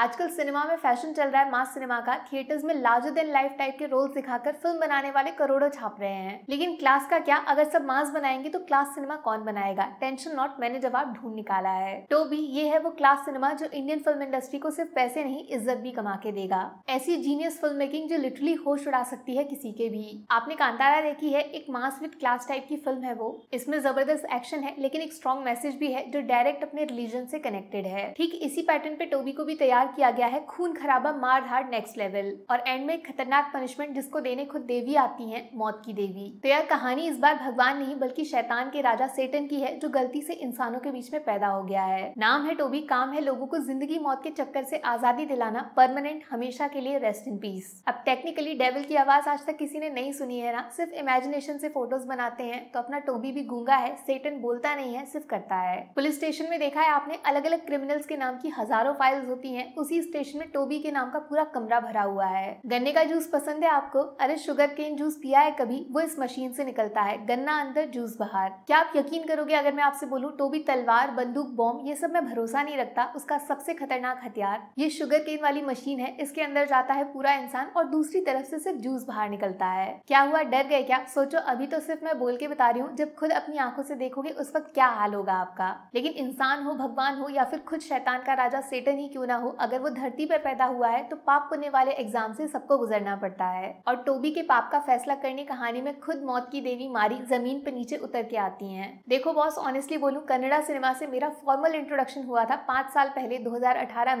आजकल सिनेमा में फैशन चल रहा है मास सिनेमा का थिएटर्स में लार्जर देन लाइफ टाइप के रोल दिखाकर फिल्म बनाने वाले करोड़ों छाप रहे हैं लेकिन क्लास का क्या अगर सब मास बनाएंगे तो क्लास सिनेमा कौन बनाएगा टेंशन नॉट मैंने जवाब ढूंढ निकाला है तो भी ये है वो क्लास सिनेमा जो इंडियन फिल्म इंडस्ट्री को सिर्फ पैसे नहीं इज्जत भी कमा के देगा ऐसी जीनियस फिल्म मेकिंग जो लिटरली होश उड़ा सकती है किसी के भी आपने कांतारा देखी है एक मास विद क्लास टाइप की फिल्म है वो इसमें जबरदस्त एक्शन है लेकिन एक स्ट्रॉन्ग मैसेज भी है जो डायरेक्ट अपने रिलीजन से कनेक्टेड है ठीक इसी पैटर्न पे टोबी को भी तैयार तैयार किया गया है खून खराबा मार धार नेक्स्ट लेवल और एंड में खतरनाक पनिशमेंट जिसको देने खुद देवी आती है मौत की देवी तो यह कहानी इस बार भगवान नहीं बल्कि शैतान के राजा सेटन की है जो गलती से इंसानों के बीच में पैदा हो गया है नाम है टोबी काम है लोगों को जिंदगी मौत के चक्कर से आजादी दिलाना परमानेंट हमेशा के लिए रेस्ट इन पीस अब टेक्निकली डेविल की आवाज आज तक किसी ने नहीं सुनी है ना सिर्फ इमेजिनेशन से फोटोज बनाते हैं तो अपना टोबी भी गूंगा है सेटन बोलता नहीं है सिर्फ करता है पुलिस स्टेशन में देखा है आपने अलग अलग क्रिमिनल्स के नाम की हजारों फाइल्स होती हैं उसी स्टेशन में टोबी के नाम का पूरा कमरा भरा हुआ है गन्ने का जूस पसंद है आपको अरे शुगर केन जूस पिया है कभी वो इस मशीन से निकलता है गन्ना अंदर जूस बाहर क्या आप यकीन करोगे अगर मैं आपसे बोलूँ टोबी तलवार बंदूक बॉम्ब ये सब मैं भरोसा नहीं रखता उसका सबसे खतरनाक हथियार ये शुगर केन वाली मशीन है इसके अंदर जाता है पूरा इंसान और दूसरी तरफ से सिर्फ जूस बाहर निकलता है क्या हुआ डर गए क्या सोचो अभी तो सिर्फ मैं बोल के बता रही हूँ जब खुद अपनी आंखों से देखोगे उस वक्त क्या हाल होगा आपका लेकिन इंसान हो भगवान हो या फिर खुद शैतान का राजा सेटन ही क्यों ना हो अगर वो धरती पर पैदा हुआ है तो पाप पुण्य वाले एग्जाम से सबको गुजरना पड़ता है और टोबी के पाप का फैसला करने कहानी में खुद मौत की देवी मारी जमीन पर नीचे उतर के आती है देखो बॉस ऑनेस्टली बोलूँ कन्नड़ा सिनेमा से मेरा फॉर्मल इंट्रोडक्शन हुआ था पाँच साल पहले दो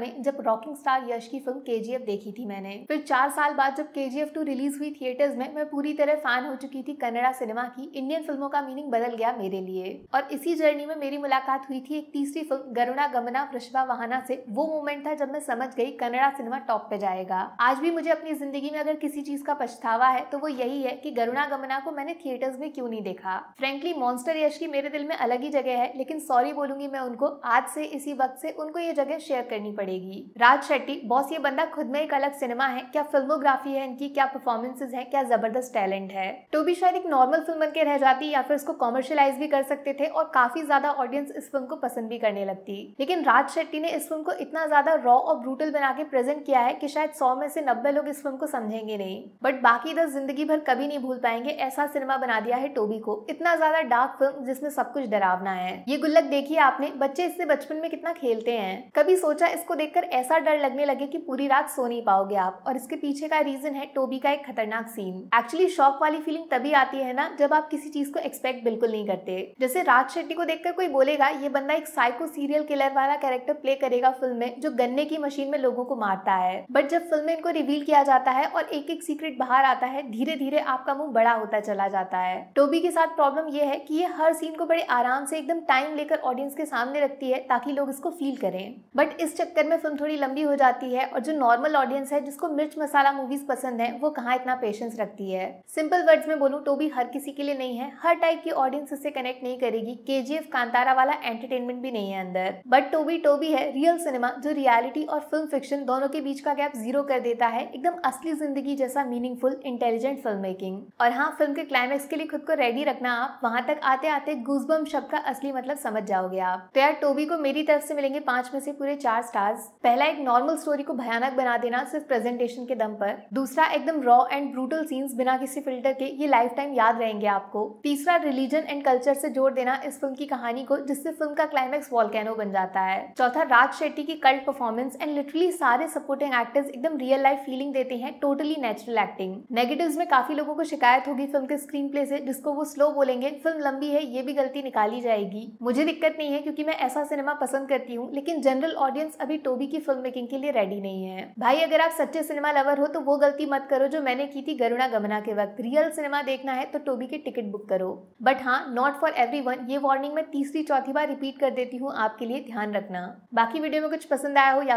में जब रॉकिंग स्टार यश की फिल्म के देखी थी मैंने फिर चार साल बाद जब के जी रिलीज हुई थिएटर्स में मैं पूरी तरह फैन हो चुकी थी कन्नड़ा सिनेमा की इंडियन फिल्मों का मीनिंग बदल गया मेरे लिए और इसी जर्नी में मेरी मुलाकात हुई थी एक तीसरी फिल्म गरुणा गमना वृषभा वाहना से वो मोमेंट था जब मैं मैं समझ गई कन्नड़ा सिनेमा टॉप पे जाएगा आज भी मुझे अपनी जिंदगी में अगर किसी चीज का पछतावा है तो वो यही है कि गरुणा गमना को मैंने थिएटर्स में क्यों नहीं देखा फ्रेंकली मॉन्स्टर यश की मेरे दिल में अलग ही जगह है लेकिन सॉरी बोलूंगी मैं उनको आज से इसी वक्त से उनको ये जगह शेयर करनी पड़ेगी राज शेट्टी बॉस ये बंदा खुद में एक अलग सिनेमा है क्या फिल्मोग्राफी है इनकी क्या परफॉर्मेंसेज है क्या जबरदस्त टैलेंट है तो भी शायद एक नॉर्मल फिल्म बनकर रह जाती या फिर उसको कॉमर्शियलाइज भी कर सकते थे और काफी ज्यादा ऑडियंस इस फिल्म को पसंद भी करने लगती लेकिन राज शेट्टी ने इस फिल्म को इतना ज्यादा रॉ और ब्रूटल बना के प्रेजेंट किया है कि शायद सौ में से नब्बे लोग इस फिल्म को समझेंगे नहीं बट बाकी दस जिंदगी भर कभी नहीं भूल पाएंगे ऐसा सिनेमा बना दिया है टोबी को इतना ज्यादा डार्क फिल्म जिसमें सब कुछ डरावना है ये गुल्लक देखिए आपने बच्चे इससे बचपन में कितना खेलते हैं कभी सोचा इसको देखकर ऐसा डर लगने लगे की पूरी रात सो नहीं पाओगे आप और इसके पीछे का रीजन है टोबी का एक खतरनाक सीन एक्चुअली शॉक वाली फीलिंग तभी आती है ना जब आप किसी चीज को एक्सपेक्ट बिल्कुल नहीं करते जैसे राज शेट्टी को देखकर कोई बोलेगा ये बंदा एक साइको सीरियल किलर वाला कैरेक्टर प्ले करेगा फिल्म में जो गन्ने की मशीन में लोगों को मारता है बट जब फिल्म में इनको रिवील किया जाता है और एक एक सीक्रेट बाहर आता है धीरे धीरे आपका मुंह बड़ा होता चला जाता है टोबी के साथ प्रॉब्लम यह है कि ये हर सीन को बड़े आराम से एकदम टाइम लेकर ऑडियंस के सामने रखती है ताकि लोग इसको फील करें बट इस चक्कर में फिल्म थोड़ी लंबी हो जाती है और जो नॉर्मल ऑडियंस है जिसको मिर्च मसाला मूवीज पसंद है वो कहाँ इतना पेशेंस रखती है सिंपल वर्ड्स में बोलूँ टोबी हर किसी के लिए नहीं है हर टाइप की ऑडियंस इससे कनेक्ट नहीं करेगी के कांतारा वाला एंटरटेनमेंट भी नहीं है अंदर बट टोबी टोबी है रियल सिनेमा जो रियालिटी रियलिटी और फिल्म फिक्शन दोनों के बीच का गैप जीरो कर देता है एकदम असली जिंदगी जैसा मीनिंगफुल इंटेलिजेंट फिल्म मेकिंग और हाँ फिल्म के क्लाइमैक्स के लिए खुद को रेडी रखना आप वहाँ तक आते आते गुजबम शब्द का असली मतलब समझ जाओगे आप तो यार टोबी को मेरी तरफ से मिलेंगे पांच में से पूरे चार स्टार्स पहला एक नॉर्मल स्टोरी को भयानक बना देना सिर्फ प्रेजेंटेशन के दम पर दूसरा एकदम रॉ एंड ब्रूटल सीन्स बिना किसी फिल्टर के ये लाइफ टाइम याद रहेंगे आपको तीसरा रिलीजन एंड कल्चर से जोड़ देना इस फिल्म की कहानी को जिससे फिल्म का क्लाइमैक्स वॉलकैनो बन जाता है चौथा राज शेट्टी की cult performance performance and literally सारे सपोर्टिंग एक्टर्स एकदम रियल लाइफ फीलिंग देते हैं टोटली नेचुरल एक्टिंग नेगेटिव में काफी लोगों को शिकायत होगी फिल्म के स्क्रीन प्ले से जिसको वो स्लो बोलेंगे फिल्म लंबी है ये भी गलती निकाली जाएगी मुझे दिक्कत नहीं है क्योंकि मैं ऐसा सिनेमा पसंद करती हूँ लेकिन जनरल ऑडियंस अभी टोबी की फिल्म मेकिंग के लिए रेडी नहीं है भाई अगर आप सच्चे सिनेमा लवर हो तो वो गलती मत करो जो मैंने की थी गरुणा गमना के वक्त रियल सिनेमा देखना है तो टोबी की टिकट बुक करो बट हाँ नॉट फॉर एवरी ये वार्निंग मैं तीसरी चौथी बार रिपीट कर देती हूँ आपके लिए ध्यान रखना बाकी वीडियो में कुछ पसंद आया हो या